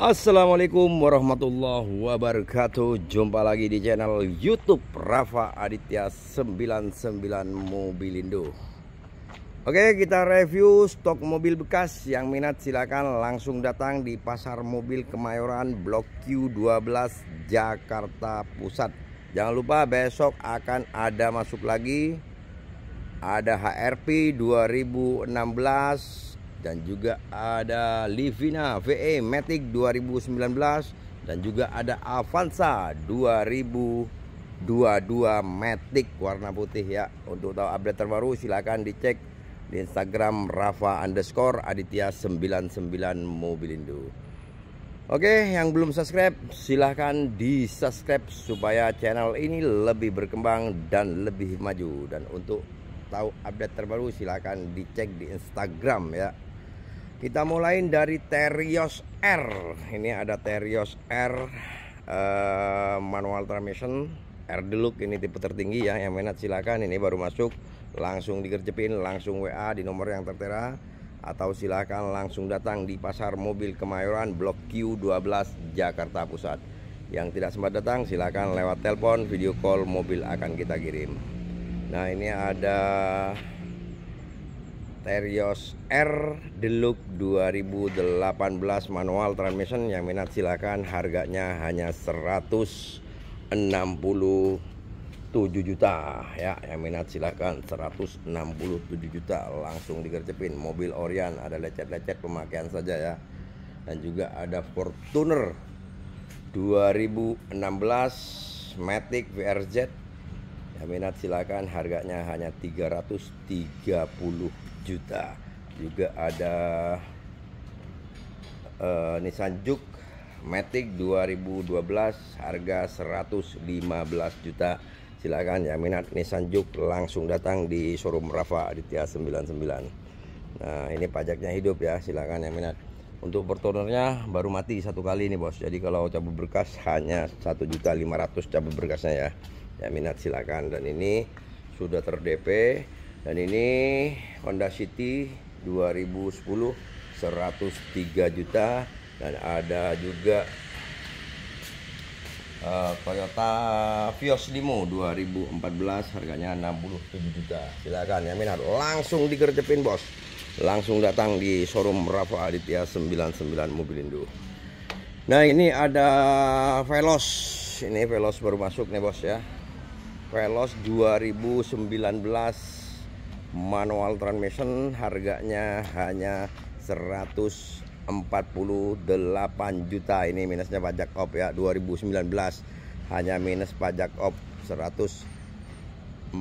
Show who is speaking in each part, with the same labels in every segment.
Speaker 1: Assalamualaikum warahmatullahi wabarakatuh Jumpa lagi di channel Youtube Rafa Aditya 99 Mobilindo Oke kita review stok mobil bekas Yang minat silahkan langsung datang di pasar mobil Kemayoran Blok Q12 Jakarta Pusat Jangan lupa besok akan ada masuk lagi Ada HRP 2016 dan juga ada Livina VE Matic 2019 dan juga ada Avanza 2022 Matic warna putih ya untuk tahu update terbaru silahkan dicek di Instagram Rafa underscore Aditya 99 Mobil Mobilindo Oke yang belum subscribe silahkan di subscribe supaya channel ini lebih berkembang dan lebih maju dan untuk tahu update terbaru silahkan dicek di Instagram ya kita mulai dari Terios R. Ini ada Terios R uh, manual transmission R Deluxe ini tipe tertinggi ya. Yang minat silakan ini baru masuk langsung dikerjepin langsung WA di nomor yang tertera atau silakan langsung datang di Pasar Mobil Kemayoran Blok Q12 Jakarta Pusat. Yang tidak sempat datang silakan lewat telepon, video call, mobil akan kita kirim. Nah, ini ada Terios R Deluxe 2018 manual transmission yang minat silakan harganya hanya 167 juta ya yang minat silakan 167 juta langsung digercepin mobil Orion ada lecet-lecet pemakaian saja ya dan juga ada Fortuner 2016 Matic VRZ minat silakan harganya hanya 330 juta juga ada uh, Nissan Juke Matic 2012 harga 115 juta silakan ya minat Nissan Juke langsung datang di showroom Rafa di Aditya 99 nah ini pajaknya hidup ya silakan ya minat untuk bertonernya baru mati satu kali ini bos jadi kalau cabut berkas hanya 1.500 cabut berkasnya ya ya minat silakan dan ini sudah terdp dan ini Honda City 2010 103 juta dan ada juga uh, Toyota Vios Limo 2014 harganya 67 juta silakan ya minat langsung digercepin bos langsung datang di showroom Rafa Aditya 99 Mobil Mobilindo nah ini ada Velos ini Velos baru masuk nih bos ya Velos 2019 manual transmission harganya hanya 148 juta ini minusnya pajak op ya 2019 hanya minus pajak op 149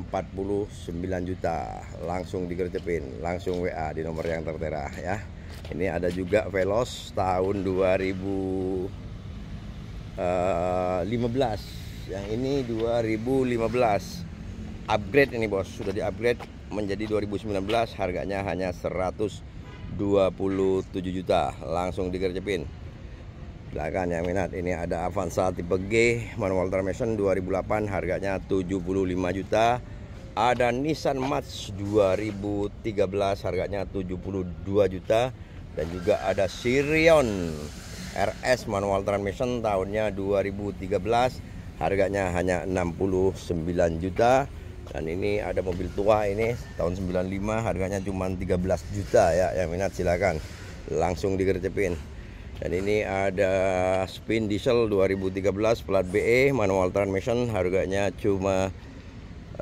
Speaker 1: juta langsung digercepin langsung WA di nomor yang tertera ya ini ada juga Velos tahun 2015 yang ini 2015 upgrade ini bos sudah di upgrade menjadi 2019 harganya hanya 127 juta langsung digercepin silakan yang minat ini ada Avanza tipe G manual transmission 2008 harganya 75 juta ada Nissan Match 2013 harganya 72 juta dan juga ada Sirion RS manual transmission tahunnya 2013 harganya hanya 69 juta dan ini ada mobil tua ini tahun 95 harganya cuma 13 juta ya yang minat silakan langsung digercepin dan ini ada spin diesel 2013 plat BE manual transmission harganya cuma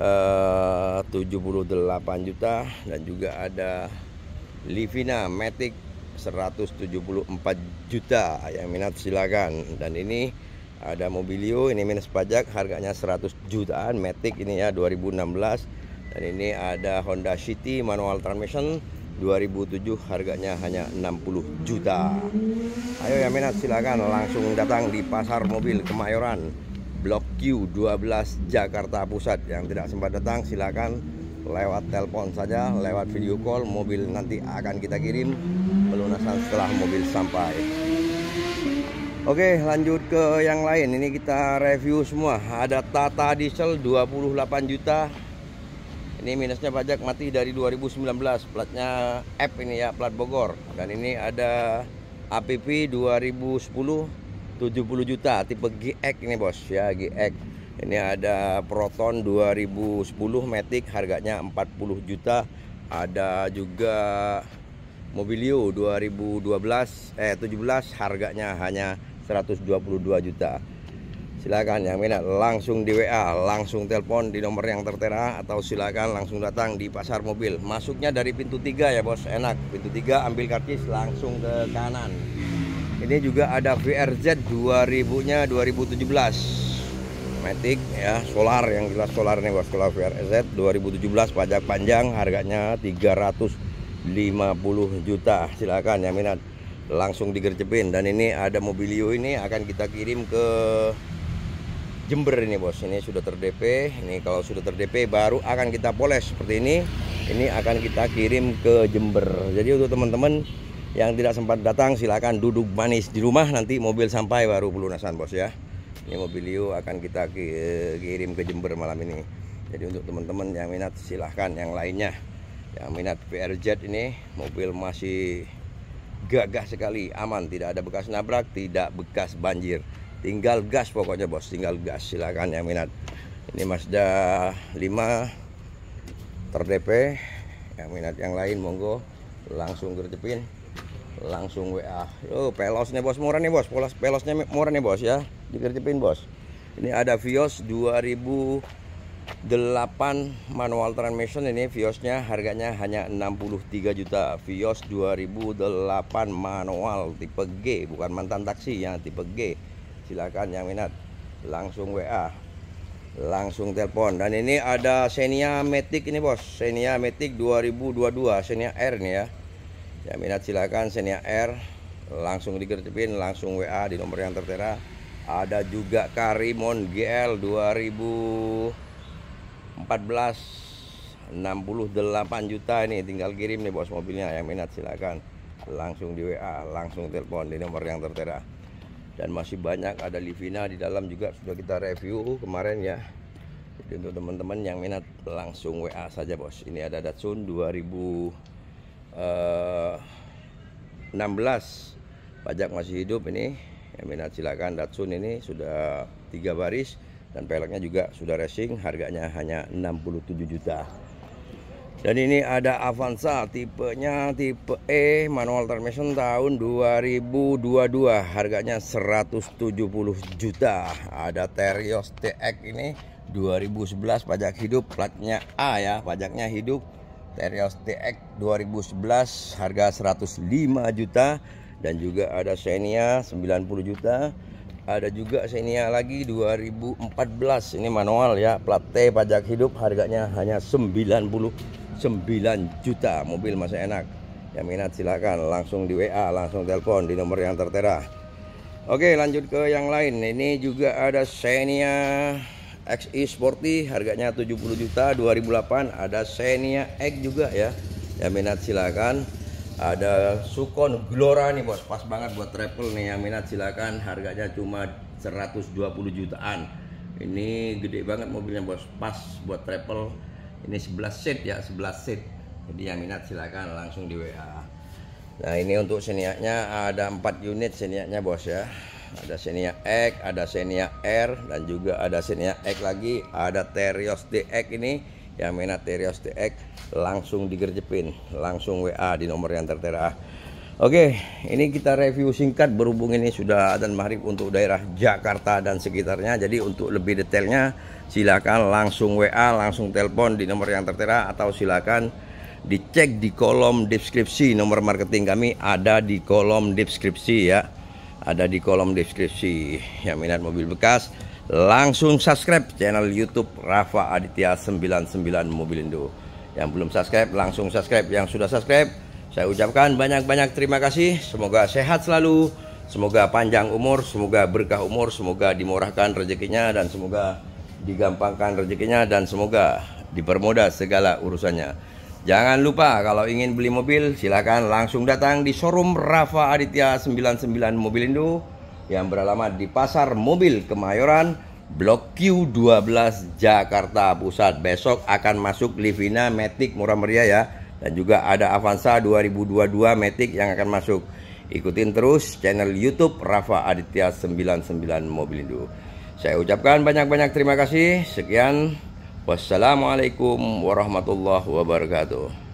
Speaker 1: eh, uh, 78 juta dan juga ada Livina Matic 174 juta yang minat silakan dan ini ada mobilio ini minus pajak harganya 100 jutaan Matic ini ya 2016 dan ini ada Honda City manual transmission 2007 harganya hanya 60 juta ayo ya minat silakan langsung datang di pasar mobil Kemayoran Blok Q 12 Jakarta Pusat yang tidak sempat datang silakan lewat telepon saja lewat video call mobil nanti akan kita kirim pelunasan setelah mobil sampai Oke lanjut ke yang lain ini kita review semua ada Tata Diesel 28 juta ini minusnya pajak mati dari 2019 platnya F ini ya plat Bogor dan ini ada APP 2010 70 juta tipe GX ini bos ya GX ini ada Proton 2010 Matic harganya 40 juta ada juga Mobilio 2012 eh 17 harganya hanya 122 juta silakan yang minat langsung di WA langsung telepon di nomor yang tertera atau silakan langsung datang di pasar mobil masuknya dari pintu tiga ya bos enak pintu tiga ambil karcis langsung ke kanan ini juga ada VRZ 2000 nya 2017 Matic ya solar yang jelas solar nih bos solar VRZ 2017 pajak panjang harganya 350 juta silakan yang minat langsung digercepin dan ini ada mobilio ini akan kita kirim ke Jember ini bos ini sudah terdp ini kalau sudah terdp baru akan kita poles seperti ini ini akan kita kirim ke Jember jadi untuk teman-teman yang tidak sempat datang silahkan duduk manis di rumah nanti mobil sampai baru pelunasan bos ya ini mobilio akan kita kirim ke Jember malam ini jadi untuk teman-teman yang minat silahkan yang lainnya yang minat PRZ ini mobil masih gagah sekali, aman, tidak ada bekas nabrak, tidak bekas banjir. Tinggal gas pokoknya bos, tinggal gas. Silakan yang minat. Ini Mazda 5 terdp. Yang minat yang lain monggo langsung gercepin langsung WA. Oh, pelosnya bos murah nih bos, polos pelosnya murah nih bos ya. Dikerjepin bos. Ini ada Vios 2000 8 manual transmission ini Viosnya harganya hanya 63 juta Vios 2008 manual tipe G bukan mantan taksi ya tipe G silakan yang minat langsung WA langsung telepon dan ini ada Xenia Matic ini bos Xenia Matic 2022 Xenia R nih ya yang minat silakan Xenia R langsung digercepin langsung WA di nomor yang tertera ada juga Karimon GL 2000 14 68 juta ini tinggal kirim nih bos mobilnya yang minat silakan langsung di WA langsung telepon di nomor yang tertera dan masih banyak ada Livina di dalam juga sudah kita review kemarin ya jadi untuk teman-teman yang minat langsung WA saja bos ini ada Datsun 2016 eh, pajak masih hidup ini yang minat silakan Datsun ini sudah tiga baris dan peleknya juga sudah racing harganya hanya 67 juta dan ini ada Avanza tipenya tipe E manual transmission tahun 2022 harganya 170 juta ada Terios TX ini 2011 pajak hidup platnya A ya pajaknya hidup Terios TX 2011 harga 105 juta dan juga ada Xenia 90 juta ada juga Xenia ya, lagi 2014 ini manual ya plat T pajak hidup harganya hanya 99 juta mobil masih enak yang minat silakan langsung di WA langsung telepon di nomor yang tertera Oke lanjut ke yang lain ini juga ada Xenia XE Sporty harganya 70 juta 2008 ada Xenia X juga ya yang minat silakan ada Sukon Glora nih bos pas banget buat travel nih yang minat silakan harganya cuma 120 jutaan ini gede banget mobilnya bos pas buat travel ini 11 seat ya 11 seat jadi yang minat silakan langsung di WA nah ini untuk seniaknya ada 4 unit seniaknya bos ya ada Xenia X, ada Xenia R dan juga ada Xenia X lagi ada Terios DX ini yang minat Terios DX langsung digerjepin langsung WA di nomor yang tertera Oke ini kita review singkat berhubung ini sudah dan mahrif untuk daerah Jakarta dan sekitarnya jadi untuk lebih detailnya silakan langsung WA langsung telepon di nomor yang tertera atau silakan dicek di kolom deskripsi nomor marketing kami ada di kolom deskripsi ya ada di kolom deskripsi yang minat mobil bekas langsung subscribe channel YouTube Rafa Aditya 99 Mobil Indo. Yang belum subscribe langsung subscribe, yang sudah subscribe saya ucapkan banyak-banyak terima kasih. Semoga sehat selalu, semoga panjang umur, semoga berkah umur, semoga dimurahkan rezekinya dan semoga digampangkan rezekinya dan semoga dipermudah segala urusannya. Jangan lupa kalau ingin beli mobil Silahkan langsung datang di showroom Rafa Aditya 99 Mobil Indo yang beralamat di Pasar Mobil Kemayoran Blok Q12 Jakarta Pusat. Besok akan masuk Livina Matic murah meriah ya. Dan juga ada Avanza 2022 Matic yang akan masuk. Ikutin terus channel YouTube Rafa Aditya 99 Mobilindo. Saya ucapkan banyak-banyak terima kasih. Sekian. Wassalamualaikum warahmatullahi wabarakatuh.